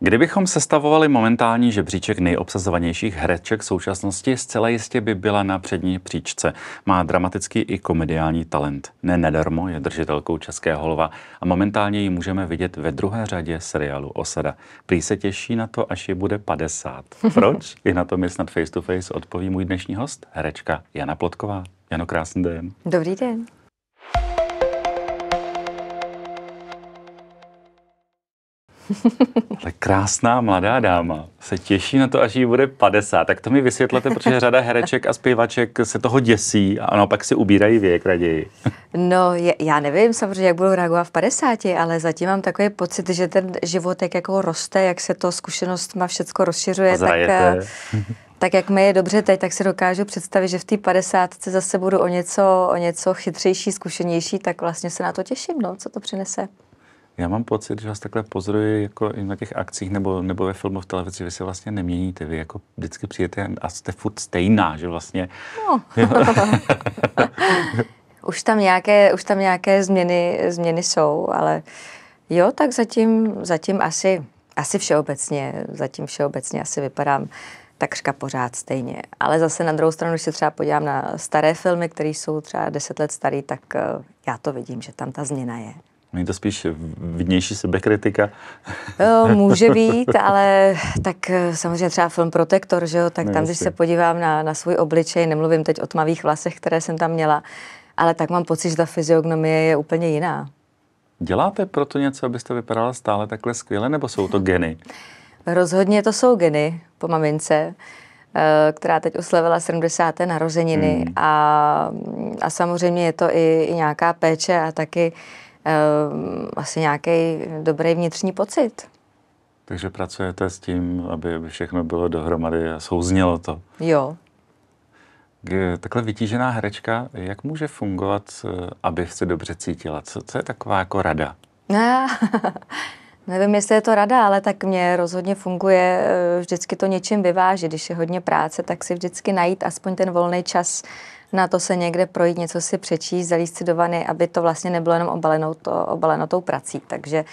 Kdybychom sestavovali momentální žebříček nejobsazovanějších hereček současnosti, zcela jistě by byla na přední příčce. Má dramatický i komediální talent. Ne nedarmo je držitelkou Českého holva a momentálně ji můžeme vidět ve druhé řadě seriálu Osada. Prý se těší na to, až ji bude 50. Proč? I na to mi snad face to face odpoví můj dnešní host, herečka Jana Plotková. Jano, krásný den. Dobrý den. Ale krásná mladá dáma se těší na to, až jí bude 50. Tak to mi vysvětlete, protože řada hereček a zpěvaček se toho děsí a ano, pak si ubírají věk raději. No, je, já nevím samozřejmě, jak budu reagovat v 50, ale zatím mám takový pocit, že ten život jak jako roste, jak se to zkušenost má všecko rozšiřuje. Tak, eh, tak jak mi je dobře teď, tak si dokážu představit, že v té padesátce zase budu o něco, o něco chytřejší, zkušenější, tak vlastně se na to těším, no, co to přinese. Já mám pocit, že vás takhle pozoruji jako i na těch akcích nebo, nebo ve filmu v televizi, vy se vlastně neměníte, vy jako vždycky přijete a jste furt stejná, že vlastně... No. už, tam nějaké, už tam nějaké změny, změny jsou, ale jo, tak zatím, zatím asi, asi všeobecně, zatím všeobecně asi vypadám takřka pořád stejně. Ale zase na druhou stranu, když se třeba podívám na staré filmy, které jsou třeba deset let staré, tak eh, já to vidím, že tam ta změna je. Není to spíš vidnější sebekritika? Může být, ale tak eh, samozřejmě třeba film Protektor, že jo, tak ne, no, tam, když se podívám na, na svůj obličej, nemluvím teď o tmavých vlasech, které jsem tam měla, ale tak mám pocit, že ta fyziognomie je úplně jiná. Děláte proto něco, abyste vypadala stále takhle skvěle, nebo jsou to geny? Rozhodně to jsou geny po mamince, eh, která teď oslavila 70. narozeniny hmm. a, a samozřejmě je to i, i nějaká péče a taky uh, Ehm, asi nějaký dobrý vnitřní pocit. Takže pracujete s tím, aby všechno bylo dohromady a souznělo to. Jo. Takhle vytížená herečka, jak může fungovat, eh, aby se dobře cítila? Co, co je taková jako rada? No, nevím, jestli je to rada, ale tak mě rozhodně funguje eh, vždycky to něčím vyvážit. Když je hodně práce, tak si vždycky najít aspoň ten volný čas na to se někde projít, něco si přečíst, zalíst si do vany, aby to vlastně nebylo jenom obalenou, to, obalenou tou prací. Takže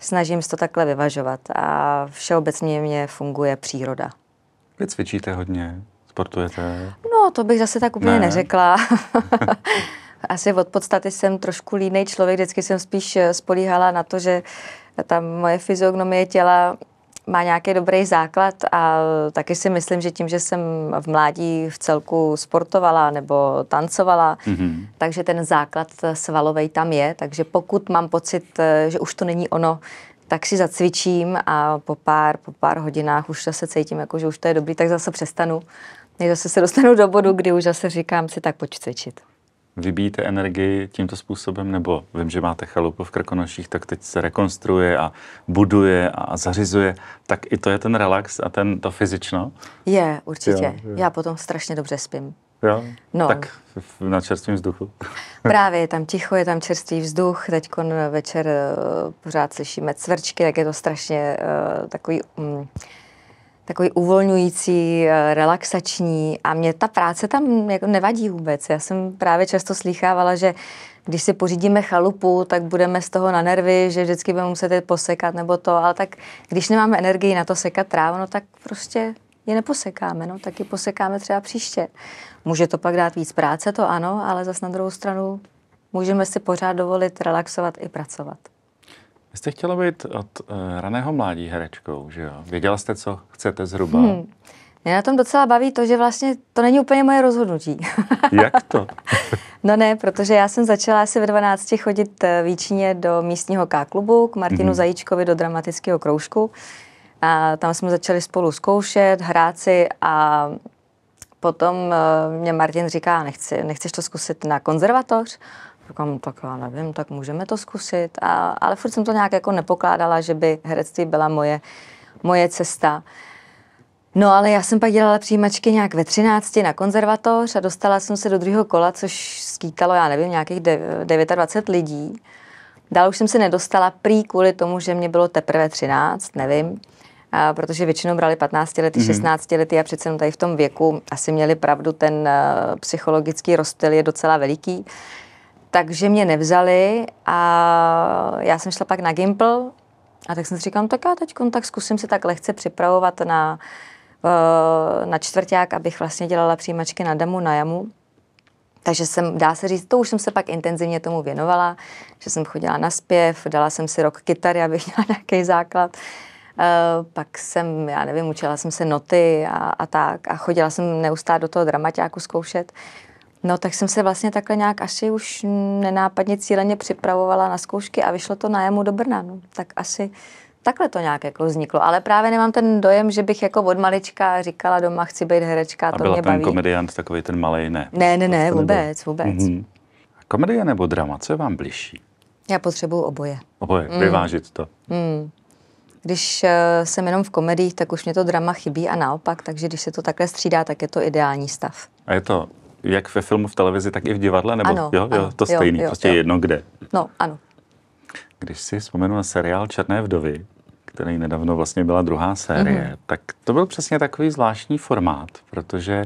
snažím se to takhle vyvažovat a všeobecně mě funguje příroda. Vy cvičíte hodně, sportujete? No, to bych zase tak úplně ne. neřekla. Asi od podstaty jsem trošku línej člověk, vždycky jsem spíš eh, spolíhala na to, že tam moje fyziognomie těla má nějaký dobrý základ a taky si myslím, že tím, že jsem v mládí v celku sportovala nebo tancovala, mm-hmm. takže ten základ svalový tam je, takže pokud mám pocit, že už to není ono, tak si zacvičím a po pár, po pár hodinách už zase cítím, jako, že už to je dobrý, tak zase přestanu. Než zase se dostanu do bodu, kdy už zase říkám si, tak pojď cvičit vybíjíte energii tímto způsobem, nebo vím, že máte chalupu v Krkonoších, tak teď se rekonstruuje a buduje a zařizuje, tak i to je ten relax a ten, to fyzično? Je, určitě. Jo, jo. Já potom strašně dobře spím. Jo? No. Tak na čerstvém vzduchu. Právě, je tam ticho, je tam čerstvý vzduch, teď večer eh, pořád slyšíme cvrčky, tak je to strašně eh, takový... Mm, takový uvolňující, eh, relaxační a mě ta práce tam jako nevadí vůbec. Já jsem právě často slýchávala, že když si pořídíme chalupu, tak budeme z toho na nervy, že vždycky budeme muset je posekat nebo to, ale tak když nemáme energii na to sekat trávu, no tak prostě je neposekáme, no, tak ji posekáme třeba příště. Může to pak dát víc práce, to ano, ale zas na druhou stranu můžeme si pořád dovolit relaxovat i pracovat. Vy jste chtěla být od uh, raného mládí herečkou, že jo? Věděla jste, co chcete zhruba? Hmm. Mě na tom docela baví to, že vlastně to není úplně moje rozhodnutí. Jak to? no ne, protože já jsem začala asi ve 12 chodit eh, výčině do místního K-klubu k Martinu mm-hmm. Zajíčkovi do dramatického kroužku. A tam jsme začali spolu zkoušet, hrát si a potom eh, mě Martin říká, nechci, nechceš to zkusit na konzervatoř? Říkám, no tak já nevím, tak můžeme to zkusit. A, ale furt jsem to nějak jako nepokládala, že by herectví byla moje, moje cesta. No ale já jsem pak dělala přijímačky nějak ve 13 na konzervatoř a dostala jsem se do druhého kola, což skýtalo, já nevím, nějakých 29 lidí. Dál už jsem se nedostala prý kvůli tomu, že mě bylo teprve 13, nevím, a protože většinou brali 15 lety, 16 lety a přece jenom tady v tom věku asi měli pravdu, ten eh, psychologický rozstyl je docela veliký takže mě nevzali a já jsem šla pak na Gimpl a tak jsem si říkala, no tak já teď tak zkusím se tak lehce připravovat na, eh, na čtvrták, abych vlastně dělala přijímačky na damu, na jamu. Takže jsem, dá se říct, to už jsem se pak intenzivně tomu věnovala, že jsem chodila na zpěv, dala jsem si rok kytary, abych měla nějaký základ. Uh, pak jsem, já nevím, učila jsem se noty a, a tak a chodila jsem neustále do toho dramaťáku zkoušet. No, tak jsem se vlastně takhle nějak asi už nenápadně cíleně připravovala na zkoušky a vyšlo to nájemu do Brna. No, tak asi takhle to nějak jako vzniklo. Ale právě nemám ten dojem, že bych jako od malička říkala doma, chci být herečka, a to byla mě baví. ten komediant takový ten malý ne? Ne, ne, ne, vůbec, vůbec. Mm-hmm. Komedie nebo drama, co je vám blížší? Já potřebuju oboje. Oboje, mm. vyvážit to. Mm. Když uh, jsem jenom v komediích, tak už mě to drama chybí a naopak, takže když se to takhle střídá, tak je to ideální stav. A je to jak ve filmu, v televizi, tak i v divadle? Nebo ano, jo, ano, jo, to stejný, jo, prostě jo. jedno kde. No, ano. Když si vzpomenu na seriál Černé vdovy, který nedávno vlastně byla druhá série, mm-hmm. tak to byl přesně takový zvláštní formát, protože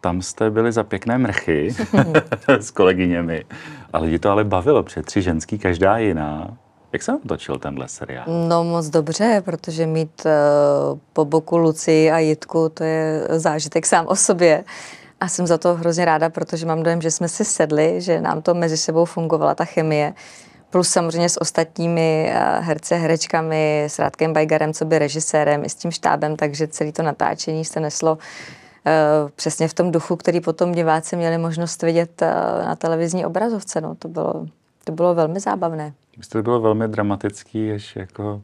tam jste byli za pěkné mrchy s kolegyněmi. A lidi to ale bavilo, protože tři ženský, každá jiná. Jak se točil tenhle seriál? No moc dobře, protože mít uh, po boku Luci a Jitku, to je zážitek sám o sobě a jsem za to hrozně ráda, protože mám dojem, že jsme si sedli, že nám to mezi sebou fungovala ta chemie. Plus samozřejmě s ostatními eh, herce, herečkami, s Rádkem Bajgarem, co by režisérem, i s tím štábem, takže celé to natáčení se neslo eh, přesně v tom duchu, který potom diváci měli možnost vidět eh, na televizní obrazovce. No, to, bylo, to bylo velmi zábavné. To bylo velmi dramatický, až jako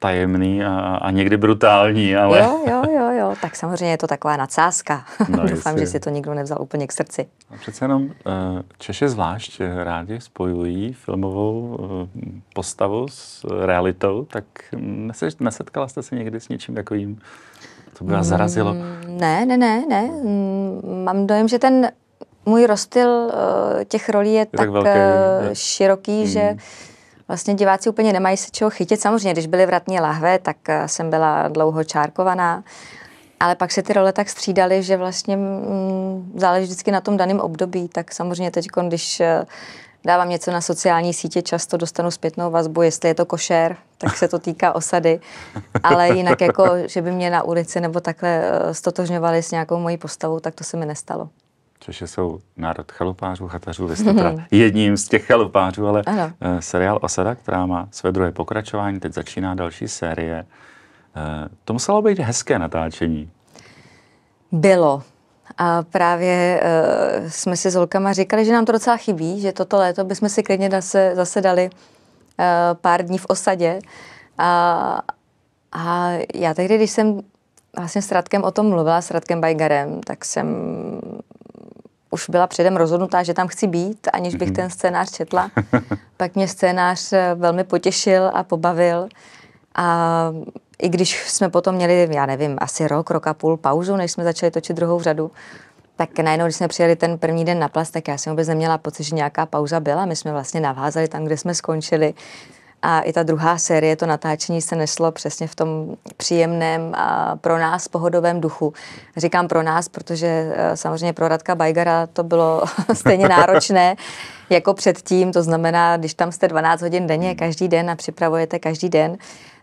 tajemný a, a někdy brutální, ale... Jo, jo, jo, jo, tak samozřejmě je to taková nadsázka. No, Doufám, že si to nikdo nevzal úplně k srdci. A přece jenom eh, Češi zvlášť eh, rádi spojují filmovou eh, postavu s realitou, tak nesetkala jste se někdy s něčím takovým, co by vás mm, zarazilo? Ne, ne, ne, ne. Mm, mám dojem, že ten můj rozstyl těch rolí je, je tak, tak velký, široký, ne? Hmm. že vlastně diváci úplně nemají se čeho chytit. Samozřejmě, když byly vratní lahve, tak eh, jsem byla dlouho čárkovaná, ale pak se ty role tak střídaly, že vlastně mm, záleží vždycky na tom daném období. Tak samozřejmě teď, když eh, dávám něco na sociální sítě, často dostanu zpětnou vazbu, jestli je to košer, tak se to týká osady, ale jinak jako, že by mě na ulici nebo takhle stotožňovali eh, s nějakou mojí postavou, tak to se mi nestalo což jsou národ chalupářů, chatařů, vy jste mhm. jedním z těch chalupářů, ale ano. Eh, seriál Osada, která má své druhé pokračování, teď začíná další série. Eh, to muselo být hezké natáčení. Bylo. A právě uh, jsme si s holkama říkali, že nám to docela chybí, že toto léto bychom si klidně zase, zase dali uh, pár dní v osadě. A, a já tehdy, když jsem vlastně s Radkem o tom mluvila, s Radkem Bajgarem, tak jsem už byla předem rozhodnutá, že tam chci být, aniž bych mhm. ten scénář četla. Pak mě scénář eh, velmi potěšil a pobavil. A i když jsme potom měli, já nevím, asi rok, rok a půl pauzu, než jsme začali točit druhou řadu, tak najednou, když jsme přijeli ten první den na plast, tak já jsem vůbec neměla pocit, že nějaká pauza byla. My jsme vlastně navázali tam, kde jsme skončili. A i ta druhá série, to natáčení se neslo přesně v tom příjemném a pro nás pohodovém duchu. Říkám pro nás, protože e, samozřejmě pro Radka Bajgara to bylo stejně náročné jako předtím. To znamená, když tam jste 12 hodin denně hmm. každý den a připravujete každý den,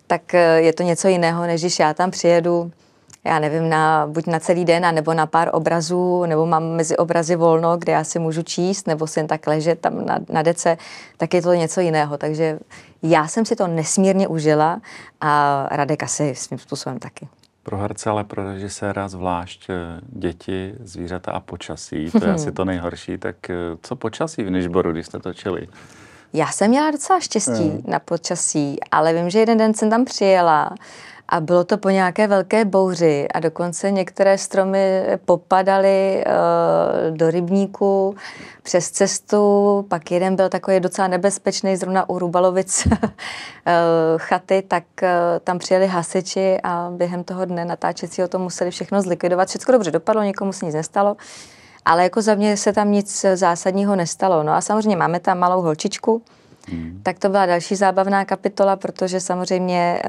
tak e, je to něco jiného, než když já tam přijedu já nevím, na, buď na celý den, nebo na pár obrazů, nebo mám mezi obrazy volno, kde já si můžu číst, nebo si jen tak ležet tam na, na dece, tak je to něco jiného. Takže já jsem si to nesmírně užila a Radek asi svým způsobem taky. Pro herce, ale pro režiséra zvlášť eh, děti, zvířata a počasí, to je mhm. asi to nejhorší. Tak eh, co počasí v Nižboru, když jste točili? Já jsem měla docela štěstí mm. na počasí, ale vím, že jeden den jsem tam přijela a bylo to po nějaké velké bouři a dokonce některé stromy popadaly eh, do rybníku přes cestu. Pak jeden byl takový docela nebezpečný, zrovna u Rubalovic eh, chaty, tak eh, tam přijeli hasiči a během toho dne natáčecího to museli všechno zlikvidovat. Všechno dobře dopadlo, nikomu se nic nestalo. Ale jako za mě se tam nic zásadního nestalo. No a samozřejmě máme tam malou holčičku, Hmm. Tak to byla další zábavná kapitola, protože samozřejmě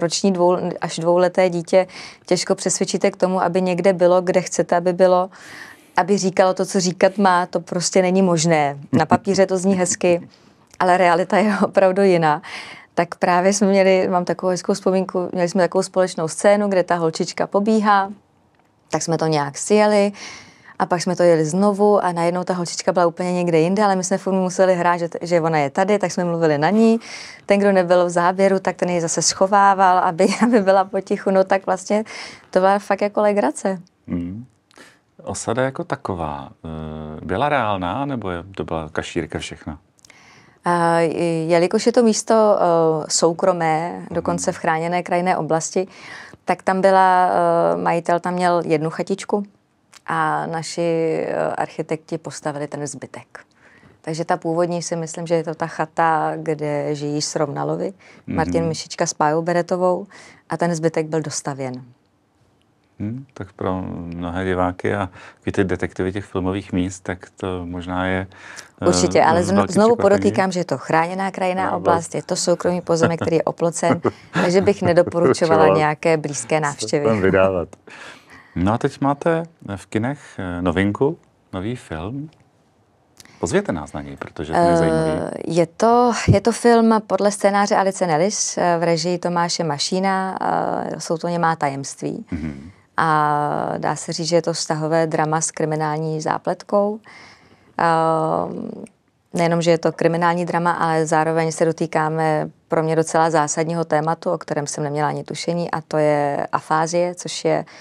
roční dvou, až dvouleté dítě těžko přesvědčíte k tomu, aby někde bylo, kde chcete, aby bylo, aby říkalo to, co říkat má, to prostě není možné. Na papíře to zní hezky, ale realita je opravdu jiná. Tak právě jsme měli, mám takovou hezkou vzpomínku, měli jsme takovou společnou scénu, kde ta holčička pobíhá, tak jsme to nějak sjeli, a pak jsme to jeli znovu a najednou ta holčička byla úplně někde jinde, ale my jsme furt museli hrát, že, že ona je tady, tak jsme mluvili na ní. Ten, kdo nebyl v záběru, tak ten ji zase schovával, aby, aby byla potichu. No tak vlastně to byla fakt jako legrace. Hmm. Osada jako taková eh, byla reálná, nebo je, to byla kašírka A Jelikož je to místo eh, soukromé, hmm. dokonce v chráněné krajinné oblasti, tak tam byla, eh, majitel tam měl jednu chatičku, a naši eh, architekti postavili ten zbytek. Takže ta původní si myslím, že je to ta chata, kde žijí Romnalovi, mm-hmm. Martin Mišička s Pájou Beretovou a ten zbytek byl dostavěn. Hmm, tak pro mnohé diváky a ty detektivy těch filmových míst, tak to možná je. Eh, Určitě, uh, ale znovu, znovu podotýkám, že je to chráněná krajiná no, oblast, je to soukromý pozemek, který je oplocen, takže bych nedoporučovala nějaké blízké návštěvy. tam vydávat. No a teď máte v kinech eh, novinku, nový film. Pozvěte nás na něj, protože to je eh, zajímavý. Je to, je to film podle scénáře Alice Nelis eh, v režii Tomáše Mašína. Jsou to němá tajemství. Mm-hmm. A dá se říct, že je to vztahové drama s kriminální zápletkou. Nejenom, že je to kriminální drama, ale zároveň se dotýkáme pro mě docela zásadního tématu, o kterém jsem neměla ani tušení, a to je afázie, což je uh,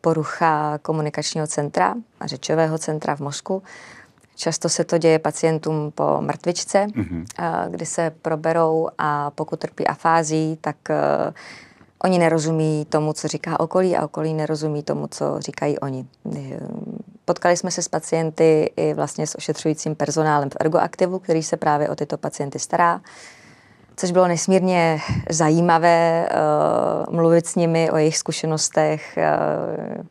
porucha komunikačního centra a řečového centra v mozku. Často se to děje pacientům po mrtvičce, mm-hmm. kdy se proberou a pokud trpí afází, tak e, oni nerozumí tomu, co říká okolí a okolí nerozumí tomu, co říkají oni. E, potkali jsme se s pacienty i vlastně s ošetřujícím personálem v Ergoaktivu, který se právě o tyto pacienty stará což bylo nesmírně zajímavé uh, mluvit s nimi o jejich zkušenostech. Uh,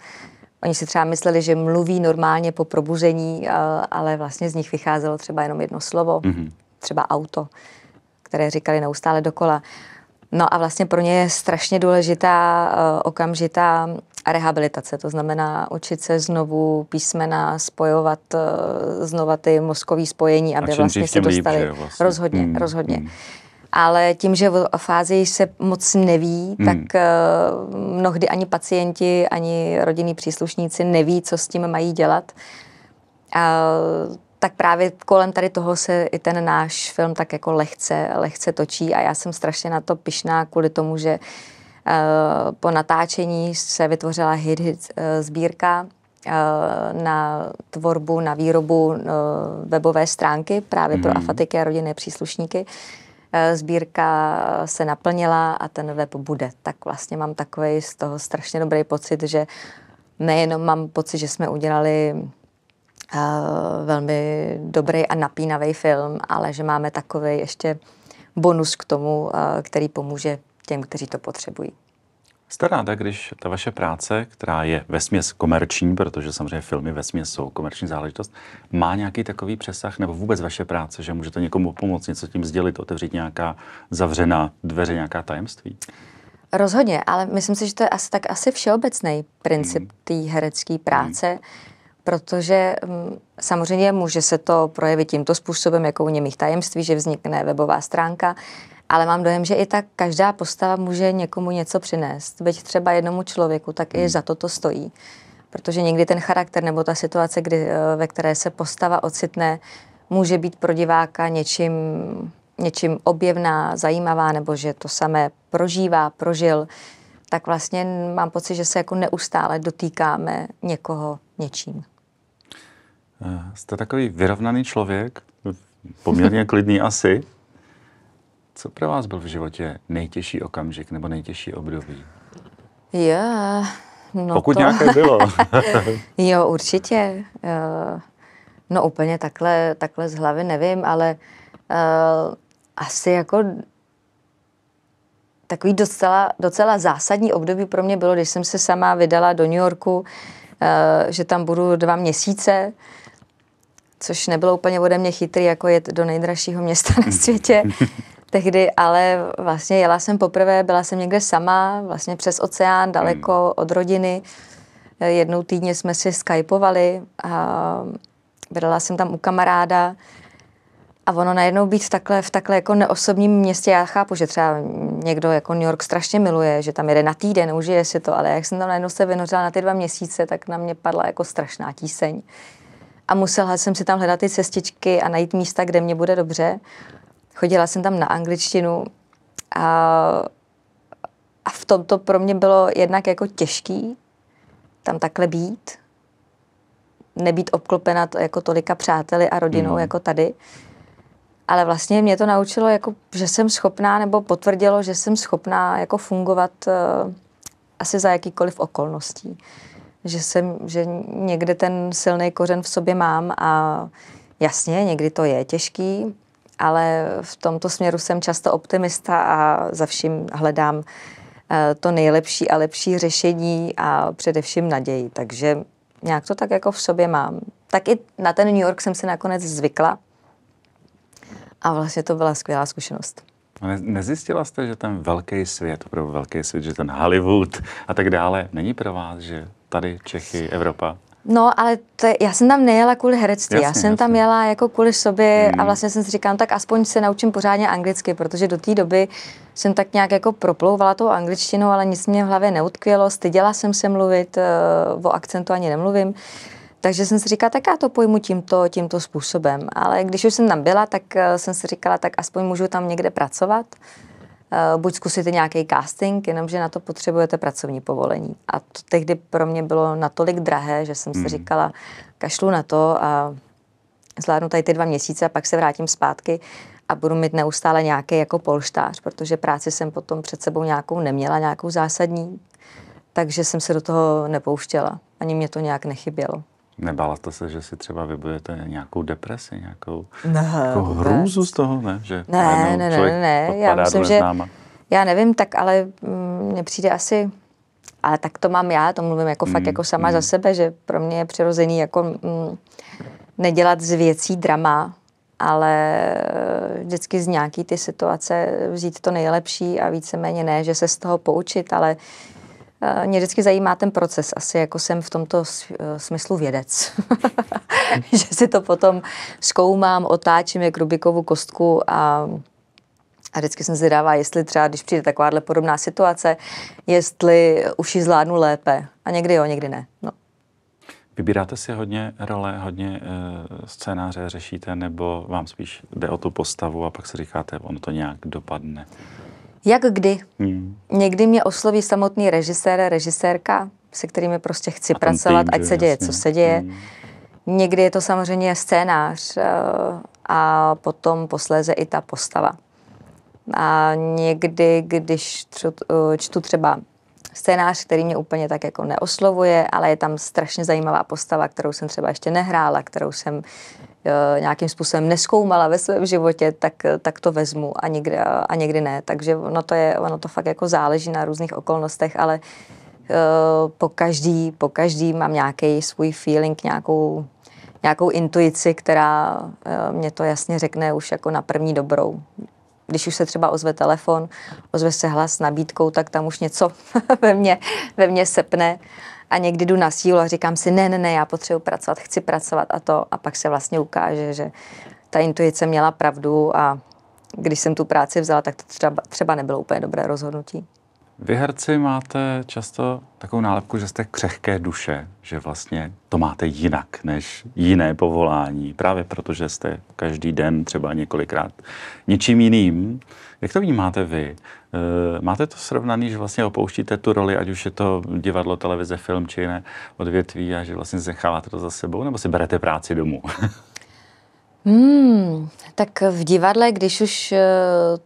oni si třeba mysleli, že mluví normálně po probuzení, uh, ale vlastně z nich vycházelo třeba jenom jedno slovo, mm-hmm. třeba auto, které říkali neustále dokola. No a vlastně pro ně je strašně důležitá uh, okamžitá rehabilitace, to znamená učit se znovu písmena, spojovat uh, znova ty mozkové spojení, aby vlastně se dostali. Líp, vlastně. Rozhodně, mm, rozhodně. Mm ale tím, že o fázi se moc neví, hmm. tak eh, mnohdy ani pacienti, ani rodinní příslušníci neví, co s tím mají dělat. A tak právě kolem tady toho se i ten náš film tak jako lehce, lehce točí a já jsem strašně na to pišná kvůli tomu, že uh, po natáčení se vytvořila hit, hit uh, sbírka na tvorbu, na výrobu webové stránky právě mm. pro hmm. afatiky a rodinné příslušníky. Uh, Eh, sbírka eh, se naplnila a ten web bude. Tak vlastně mám takový z toho strašně dobrý pocit, že nejenom mám pocit, že jsme udělali uh, velmi dobrý a napínavý film, ale že máme takový ještě bonus k tomu, uh, který pomůže těm, kteří to potřebují. Jste ráda, když ta vaše práce, která je vesměs komerční, protože samozřejmě filmy vesměs jsou komerční záležitost, má nějaký takový přesah nebo vůbec vaše práce, že můžete někomu pomoct, něco tím sdělit, otevřít nějaká zavřená dveře, nějaká tajemství? Rozhodně, ale myslím si, že to je asi tak asi všeobecný princip mm. té herecké hmm. práce, mm. protože samozřejmě může se to projevit tímto způsobem, jako u němých tajemství, že vznikne webová stránka, ale mám dojem, že i tak každá postava může někomu něco přinést. Byť třeba jednomu člověku, tak hmm. i za to to stojí. Protože někdy ten charakter nebo ta situace, kdy, eh, ve které se postava ocitne, může být pro diváka něčím, něčím objevná, zajímavá, nebo že to samé prožívá, prožil, tak vlastně mám pocit, že se jako neustále dotýkáme někoho něčím. Eh, jste takový vyrovnaný člověk, poměrně klidný asi. Co pro vás byl v životě nejtěžší okamžik nebo nejtěžší období? Já, no Pokud to... nějaké bylo. jo, určitě. Eh, no úplně takhle, takhle z hlavy nevím, ale uh, asi jako takový docela, docela zásadní období pro mě bylo, když jsem se sama vydala do New Yorku, uh, že tam budu dva měsíce, což nebylo úplně ode mě chytrý, jako jet do nejdražšího města na světě. tehdy, ale vlastně jela jsem poprvé, byla jsem někde sama, vlastně přes oceán, daleko hmm. od rodiny. Jednou týdně jsme si skypovali a vydala jsem tam u kamaráda. A ono najednou být v takhle, v takhle jako neosobním městě, já chápu, že třeba někdo jako New York strašně miluje, že tam jede na týden, užije si to, ale jak jsem tam najednou se vynořila na ty dva měsíce, tak na mě padla jako strašná tíseň. A musela jsem si tam hledat ty cestičky a najít místa, kde mě bude dobře. Chodila jsem tam na angličtinu a, a v tom to pro mě bylo jednak jako těžký tam takhle být, nebýt obklopena jako tolika přáteli a rodinou mm. jako tady. Ale vlastně mě to naučilo, jako, že jsem schopná, nebo potvrdilo, že jsem schopná jako fungovat uh, asi za jakýkoliv okolností. Že, jsem, že někde ten silný kořen v sobě mám a jasně, někdy to je těžký, ale v tomto směru jsem často optimista a za vším hledám eh, to nejlepší a lepší řešení a především naději. Takže nějak to tak jako v sobě mám. Tak i na ten New York jsem se nakonec zvykla a vlastně to byla skvělá zkušenost. Ne, nezjistila jste, že ten velký svět, opravdu velký svět, že ten Hollywood a tak dále, není pro vás, že tady Čechy, Evropa? No, ale to, já jsem tam nejela kvůli herectví, jasně, já jsem jasně. tam jela jako kvůli sobě hmm. a vlastně jsem si říkám, no, tak aspoň se naučím pořádně anglicky, protože do té doby jsem tak nějak jako proplouvala tou angličtinou, ale nic mě v hlavě neutkvělo, styděla jsem se mluvit, eh, o akcentu ani nemluvím. Takže jsem si říkala, tak já to pojmu tímto, tímto způsobem. Ale když už jsem tam byla, tak eh, jsem si říkala, tak aspoň můžu tam někde pracovat. Eh, buď zkusíte nějaký casting, jenomže na to potřebujete pracovní povolení. A to tehdy pro mě bylo natolik drahé, že jsem si hmm. říkala, kašlu na to a zvládnu tady ty dva měsíce a pak se vrátím zpátky a budu mít neustále nějaký jako polštář, protože práci jsem potom před sebou nějakou neměla, nějakou zásadní, takže jsem se do toho nepouštěla. Ani mě to nějak nechybělo. Nebála jste se, že si třeba vybudete nějakou depresi, nějakou, no, nějakou hrůzu z toho, ne? Že ne, ne, ne, ne, ne. já myslím, že, já nevím, tak ale mm, mně přijde asi, ale tak to mám já, to mluvím jako mm, fakt jako sama mm. za sebe, že pro mě je přirozený jako mm, nedělat z věcí drama, ale vždycky z nějaký ty situace vzít to nejlepší a víceméně ne, že se z toho poučit, ale Eh, mě vždycky zajímá ten proces. Asi jako jsem v tomto eh, smyslu vědec. že si to potom zkoumám, otáčím jak Rubikovu kostku a a vždycky jsem zvědavá, jestli třeba, když přijde takováhle podobná situace, jestli už ji zvládnu lépe. A někdy jo, někdy ne. No. Vybíráte si hodně role, hodně e, scénáře řešíte, nebo vám spíš jde o tu postavu a pak si říkáte, ono to nějak dopadne? Jak kdy? Hmm. Někdy mě osloví samotný režisér, režisérka, se kterými prostě chci a pracovat, tým, ať se děje, jasně. co se děje. Hmm. Někdy je to samozřejmě scénář eh, a potom posléze i ta postava. A někdy, když eh, čtu třeba scénář, který mě úplně tak jako neoslovuje, ale je tam strašně zajímavá postava, kterou jsem třeba ještě nehrála, kterou jsem eh, nějakým způsobem neskoumala ve svém životě, tak, eh, tak to vezmu a někdy, a někdy ne. Takže ono to, je, ono to fakt jako záleží na různých okolnostech, ale eh, po každý, po každý mám nějaký svůj feeling, nějakou, nějakou intuici, která mě to jasně řekne už jako na první dobrou, když už se třeba ozve telefon, ozve se hlas s nabídkou, tak tam už něco ve mně, ve mně sepne a někdy jdu na sílu a říkám si, ne, ne, ne, já potřebuji pracovat, chci pracovat a to. A pak se vlastně ukáže, že ta intuice měla pravdu a když jsem tu práci vzala, tak to třeba, třeba nebylo úplně dobré rozhodnutí. Vy herci máte často takovou nálepku, že jste křehké duše, že vlastně to máte jinak než jiné povolání, právě protože jste každý den třeba několikrát něčím jiným. Jak to vnímáte vy? Eh, máte to srovnaný, že vlastně opouštíte tu roli, ať už je to divadlo, televize, film či jiné odvětví a že vlastně zecháváte to za sebou, nebo si berete práci domů? Hmm, tak v divadle, když už eh,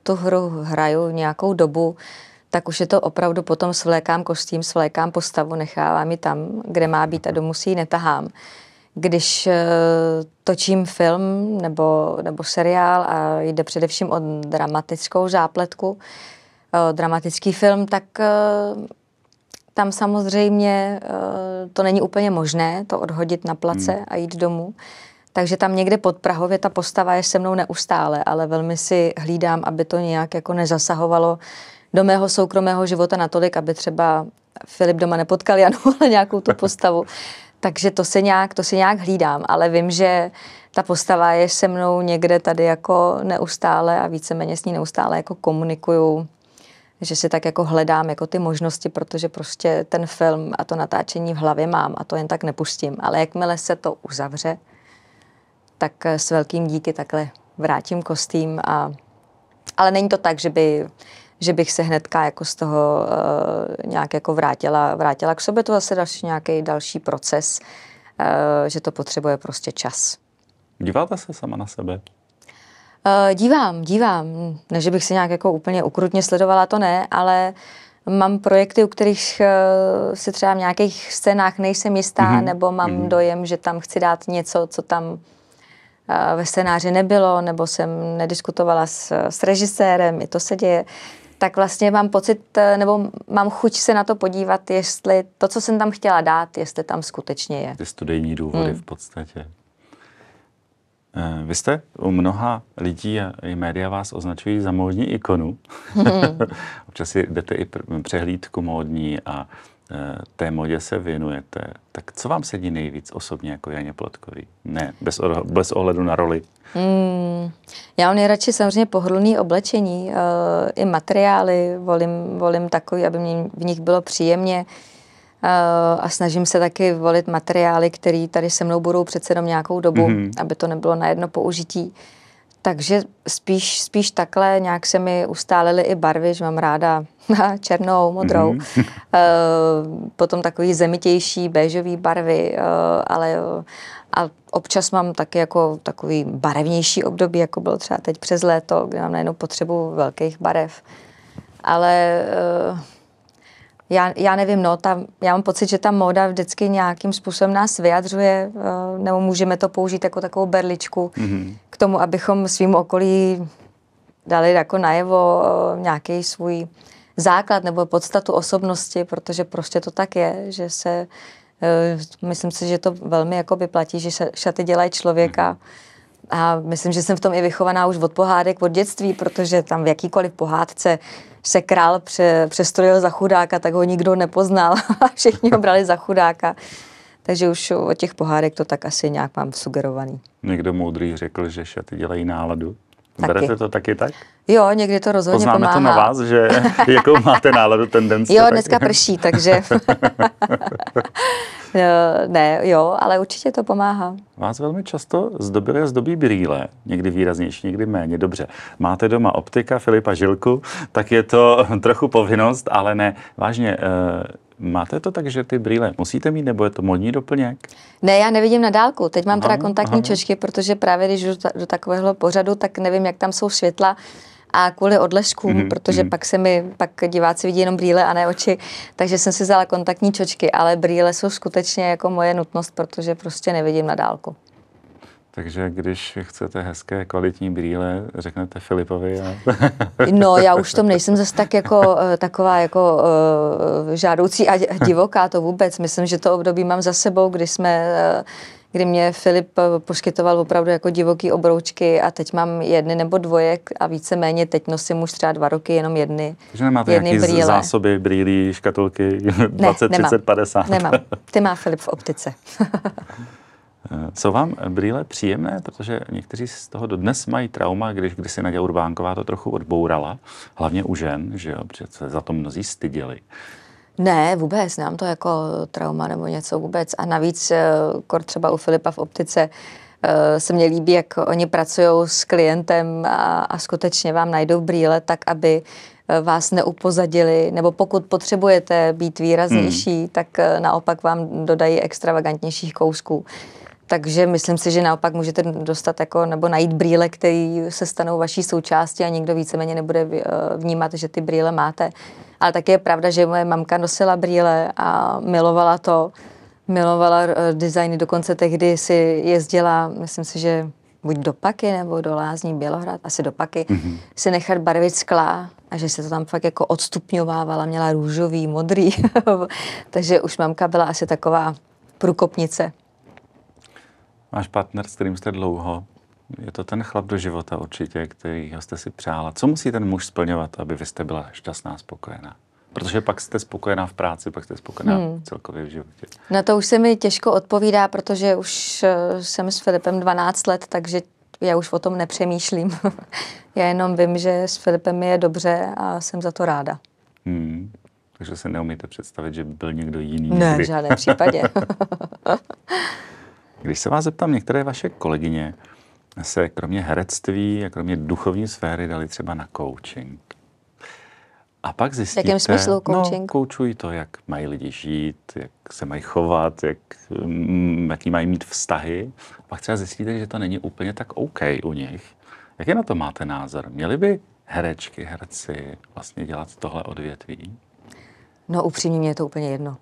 tu hru hraju nějakou dobu, tak už je to opravdu potom svlékám kostým, svlékám postavu, nechávám ji tam, kde má být a domů si ji netahám. Když eh, točím film nebo, nebo seriál a jde především o dramatickou zápletku, o eh, dramatický film, tak eh, tam samozřejmě to není úplně možné, to odhodit na place hmm. a jít domů. Takže tam někde pod Prahově ta postava je se mnou neustále, ale velmi si hlídám, aby to nějak jako nezasahovalo uh, do mého soukromého života natolik, aby třeba Filip doma nepotkal Janu, ale nějakou tu postavu. Takže to se nějak, to se nějak hlídám, ale vím, že ta postava je se mnou někde tady jako neustále a víceméně s ní neustále jako komunikuju, že si tak jako hledám jako ty možnosti, protože prostě ten film a to natáčení v hlavě mám a to jen tak nepustím. Ale jakmile se to uzavře, tak s velkým díky takhle vrátím kostým a ale není to tak, že by že bych se hnedka jako z toho uh, nějak jako vrátila, vrátila k sobě. To zase další, nějaký další proces, uh, že to potřebuje prostě čas. Díváte se sama na sebe? Uh, dívám, dívám. Ne, že bych se nějak jako úplně ukrutně sledovala, to ne, ale mám projekty, u kterých uh, si třeba v nějakých scénách nejsem jistá, mm-hmm. nebo mám mm-hmm. dojem, že tam chci dát něco, co tam ve scénáři nebylo, nebo jsem nediskutovala s, s režisérem, i to se děje tak vlastně mám pocit, eh, nebo mám chuť se na to podívat, jestli to, co jsem tam chtěla dát, jestli tam skutečně je. Ty studijní důvody hmm. v podstatě. Eh, vy jste u mnoha lidí a i média vás označují za módní ikonu. Hmm. Občas jdete i přehlídku módní a Eh, té modě se věnujete, tak co vám sedí nejvíc osobně jako Janě Plotkový? Ne, bez, oh- bez ohledu na roli. Hmm. já mám nejradši samozřejmě pohodlný oblečení, uh, e, i materiály, volím, volím takový, aby mě v nich bylo příjemně uh, e, a snažím se taky volit materiály, které tady se mnou budou přece jenom nějakou dobu, mm-hmm. aby to nebylo na jedno použití. Uh, takže spíš, spíš takhle nějak se mi ustálily i barvy, že mám ráda černou, modrou, mm-hmm. e, potom takový zemitější, béžový barvy, e, ale a občas mám taky jako takový barevnější období, jako bylo třeba teď přes léto, kdy mám najednou potřebu velkých barev. Ale e, já, já nevím, no, ta, já mám pocit, že ta móda vždycky nějakým způsobem nás vyjadřuje, eh, nebo můžeme to použít jako takovou berličku mm-hmm. k tomu, abychom svým okolí dali jako najevo eh, nějaký svůj základ nebo podstatu osobnosti, protože prostě to tak je, že se, eh, myslím si, že to velmi jako by platí, že šaty dělají člověka. Mm-hmm a myslím, že jsem v tom i vychovaná už od pohádek, od dětství, protože tam v jakýkoliv pohádce se král pře, přestrojil za chudáka, tak ho nikdo nepoznal a všichni ho brali za chudáka. Takže už od těch pohádek to tak asi nějak mám sugerovaný. Někdo moudrý řekl, že šaty dělají náladu. Taky. Berete to taky tak? Jo, někdy to rozhodně Poznáme pomáhá. Poznáme to na vás, že jakou máte náladu tendenci. jo, dneska tak... prší, takže... no, ne, jo, ale určitě to pomáhá. Vás velmi často zdobily a zdobí brýle, někdy výraznější, někdy méně. Dobře, máte doma optika Filipa Žilku, tak je to trochu povinnost, ale ne, vážně, eh, Máte to tak, že ty brýle musíte mít, nebo je to modní doplněk? Ne, já nevidím na dálku. Teď mám aha, teda kontaktní aha. čočky, protože právě když jdu do takového pořadu, tak nevím, jak tam jsou světla a kvůli odležkům, mm-hmm. protože mhm. pak se mi, pak diváci vidí jenom brýle a ne oči, takže jsem si vzala kontaktní čočky, ale brýle jsou skutečně jako moje nutnost, protože prostě nevidím na dálku. Takže když chcete hezké, kvalitní brýle, řeknete Filipovi. A... no, já už tom nejsem zase tak jako, eh, taková jako eh, žádoucí a divoká to vůbec. Myslím, že to období mám za sebou, kdy jsme eh, kdy mě Filip poskytoval opravdu jako divoký obroučky a teď mám jedny nebo dvoje a víceméně teď nosím už třeba dva roky jenom jedny. Takže nemáte jedny nějaký brýle. zásoby, brýlí, škatulky 20, ne, 30, nemám. 50? Nemám. Ty má Filip v optice. Co vám brýle příjemné, protože někteří z toho dodnes mají trauma, když kdysi Naděja Urbánková to trochu odbourala, hlavně u žen, že jo, protože se za to mnozí styděli. Ne, vůbec, nám to jako trauma nebo něco vůbec. A navíc, eh, kor třeba u Filipa v optice, eh, se mně líbí, jak oni pracují s klientem a, a skutečně vám najdou brýle tak, aby eh, vás neupozadili, nebo pokud potřebujete být výraznější, hmm. tak naopak vám dodají extravagantnějších kousků. Takže myslím si, že naopak můžete dostat jako, nebo najít brýle, které se stanou vaší součástí a nikdo víceméně nebude eh, vnímat, že ty brýle máte. Ale taky je pravda, že moje mamka nosila brýle a milovala to. Milovala eh, designy, dokonce tehdy si jezdila, myslím si, že buď do Paky nebo do Lázní Bělohrad, asi do Paky, mm-hmm. si nechat barvit skla a že se to tam fakt jako odstupňovávala, měla růžový, modrý. Takže už mamka byla asi taková průkopnice. Máš partner, s kterým jste dlouho. Je to ten chlap do života určitě, který ho jste si přála. Co musí ten muž splňovat, aby vy jste byla šťastná, spokojená? Protože pak jste spokojená v práci, pak jste spokojená hmm. celkově v životě. Na to už se mi těžko odpovídá, protože už eh, jsem s Filipem 12 let, takže já už o tom nepřemýšlím. já jenom vím, že s Filipem je dobře a jsem za to ráda. Hmm. Takže se neumíte představit, že by byl někdo jiný. Ne, v žádném případě. Když se vás zeptám, některé vaše kolegyně se kromě herectví a kromě duchovní sféry dali třeba na coaching. A pak zjistíte, jakým smyslu no, coaching? No, koučují to, jak mají lidi žít, jak se mají chovat, jak, mm, jaký mají mít vztahy. A pak třeba zjistíte, že to není úplně tak OK u nich. Jaký na to máte názor? Měli by herečky, herci vlastně dělat tohle odvětví? No upřímně mě je to úplně jedno.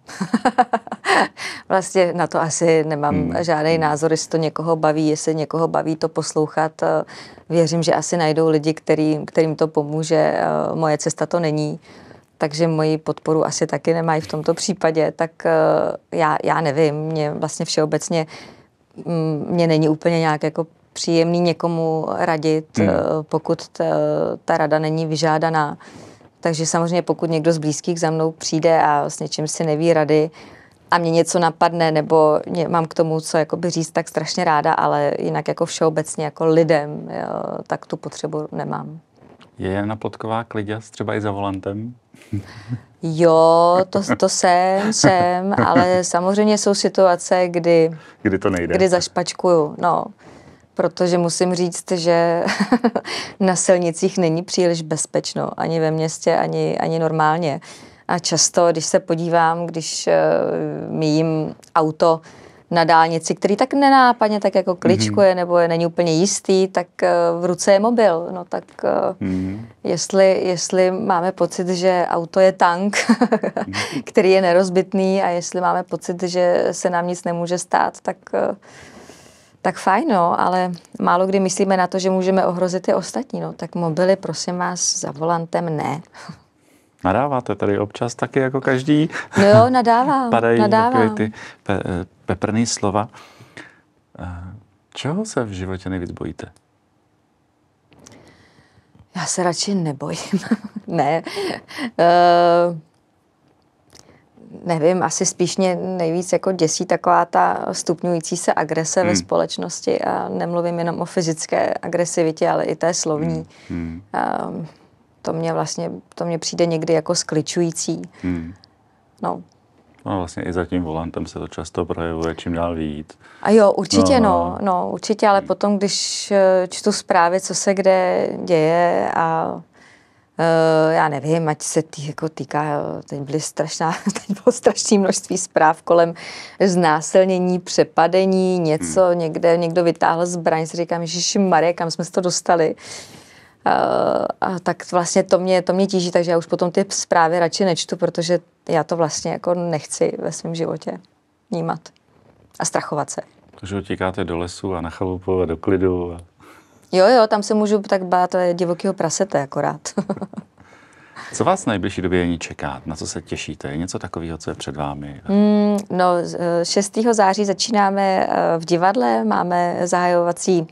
vlastně na to asi nemám hmm. žádný hmm. názor, jestli to někoho baví, jestli někoho baví to poslouchat. Eh, věřím, že asi najdou lidi, který, kterým to pomůže. Eh, moje cesta to není, takže moji podporu asi taky nemají v tomto případě. Tak eh, já, já nevím, mě vlastně všeobecně mm, mě není úplně nějak jako příjemný někomu radit, hmm. pokud ta, ta rada není vyžádaná. Takže samozřejmě pokud někdo z blízkých za mnou přijde a s něčím si neví rady, a mě něco napadne, nebo mě, mám k tomu co jakoby říct, tak strašně ráda, ale jinak jako všeobecně jako lidem, jo, tak tu potřebu nemám. Je Jana Plotková kliděs třeba i za volantem? Jo, to, to jsem, jsem, ale samozřejmě jsou situace, kdy... Kdy to nejde. Kdy zašpačkuju, no. Protože musím říct, že na silnicích není příliš bezpečno, ani ve městě, ani, ani normálně. Uh, a často, když se podívám, když uh, míjím auto na dálnici, který tak nenápadně tak jako kličkuje mm-hmm. nebo je není úplně jistý, tak uh, v ruce je mobil. No tak uh, mm-hmm. jestli, jestli máme pocit, že auto je tank, mhm. který je nerozbitný a jestli máme pocit, že se nám nic nemůže stát, tak uh, tak fajn, no, ale málo kdy myslíme na to, že můžeme ohrozit ty ostatní. No. Tak mobily, prosím vás, za volantem ne. Nadáváte tady občas taky jako každý? No jo, nadávám. Padají nadávám. ty pe, eh, peprný slova. Eh, čeho se v životě nejvíc bojíte? Já se radši nebojím. ne. Uh, nevím, asi spíš mě nejvíc jako děsí taková ta stupňující se agrese hmm. ve společnosti a nemluvím jenom o fyzické agresivitě, ale i té slovní. Hmm. Uh, to mě vlastně, to mě přijde někdy jako skličující. Hmm. No. No vlastně i za tím volantem se to často projevuje čím dál víc. A jo, určitě no, no, no, no určitě, ale hmm. potom, když eh, čtu zprávy, co se kde děje a Uh, já nevím, ať se tý, jako týká, teď byly strašná, teď bylo strašné množství zpráv kolem znásilnění, přepadení, něco, hmm. někde někdo vytáhl zbraň, si říkám, že Marek, kam jsme se to dostali. Eh, a tak vlastně to mě, to mě tíží, takže já už potom ty zprávy radši nečtu, protože já to vlastně jako nechci ve svém životě vnímat a strachovat se. Takže utíkáte do lesu a na chalupu a do klidu. A... Jo, jo, tam se můžu tak bát divokého prasete akorát. co vás v nejbližší době ani čeká? Na co se těšíte? Je něco takového, co je před vámi? Mm, no, 6. Eh, září začínáme eh, v divadle, máme zahajovací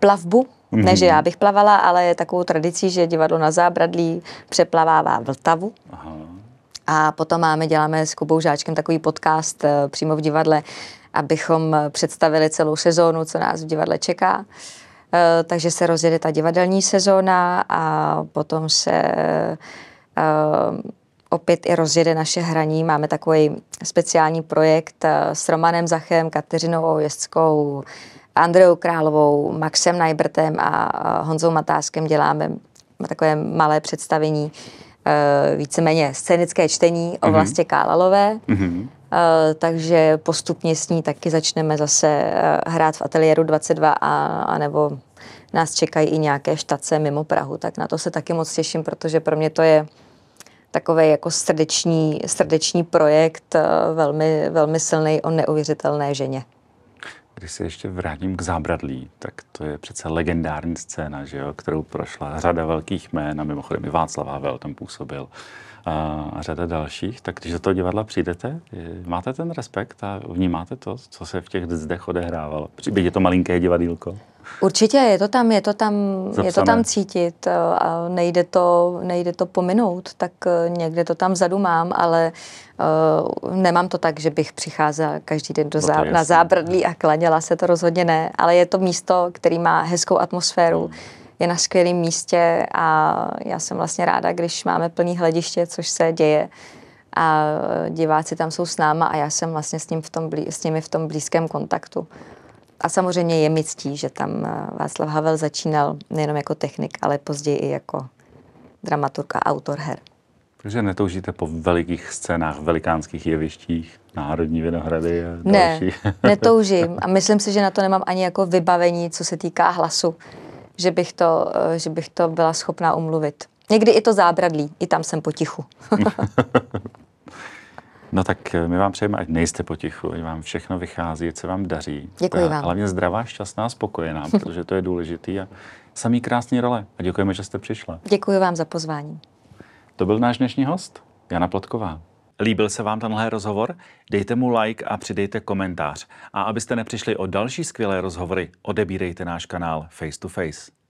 plavbu Mm-hmm. Ne, že já bych plavala, ale je takovou tradicí, že divadlo na zábradlí přeplavává Vltavu. Aha. A potom máme, děláme s Kubou Žáčkem takový podcast eh, přímo v divadle, abychom představili celou sezónu, co nás v divadle čeká. Eh, takže se rozjede ta divadelní sezóna a potom se eh, opět i rozjede naše hraní. Máme takový speciální projekt s Romanem Zachem, Kateřinou Ověstskou, Andreou Královou, Maxem Najbrtem a Honzou Matáskem děláme takové malé představení, e, víceméně scénické čtení o vlastně Kálalové. Mm-hmm. takže postupně s ní taky začneme zase e, hrát v ateliéru 22 a, a nebo nás čekají i nějaké štace mimo Prahu, tak na to se taky moc těším, protože pro mě to je takový jako srdeční, srdeční projekt, velmi, velmi silný o neuvěřitelné ženě. Když se ještě vrátím k zábradlí, tak to je přece legendární scéna, že jo, kterou prošla řada velkých jmén, a mimochodem i Václav Havel tam působil a, a řada dalších. Tak když do toho divadla přijdete, je, máte ten respekt a vnímáte to, co se v těch zdech odehrávalo? Byť je to malinké divadílko? Určitě, je to tam, je to tam, je to tam cítit eh, a nejde to, nejde to pominout, tak eh, někde to tam mám, ale uh, nemám to tak, že bych přicházela každý den do no zá, na zábrdlí a klaněla se, to rozhodně ne, ale je to místo, který má hezkou atmosféru, hmm. je na skvělém místě a já jsem vlastně ráda, když máme plný hlediště, což se děje a diváci tam jsou s náma a já jsem vlastně s, ním v tom blí, s nimi v tom blízkém kontaktu. A samozřejmě je mi ctí, že tam eh, Václav Havel začínal nejenom jako technik, ale později i jako dramaturka, autor her. Takže netoužíte po velikých scénách, velikánských jevištích, Národní vinohrady a ne, další? Ne, netoužím. A myslím si, že na to nemám ani jako vybavení, co se týká hlasu, že bych to, eh, že bych to byla schopná umluvit. Někdy i to zábradlí, i tam jsem potichu. No tak eh, my vám přejeme, ať nejste potichu, ať vám všechno vychází, ať se vám daří. Děkuji vám. Hlavně zdravá, šťastná, spokojená, protože to je důležitý a samý krásný role. A děkujeme, že jste přišla. Děkuji vám za pozvání. To byl náš dnešní host, Jana Plotková. Líbil se vám tenhle rozhovor? Dejte mu like a přidejte komentář. A abyste nepřišli o další skvělé rozhovory, odebírejte náš kanál Face to Face.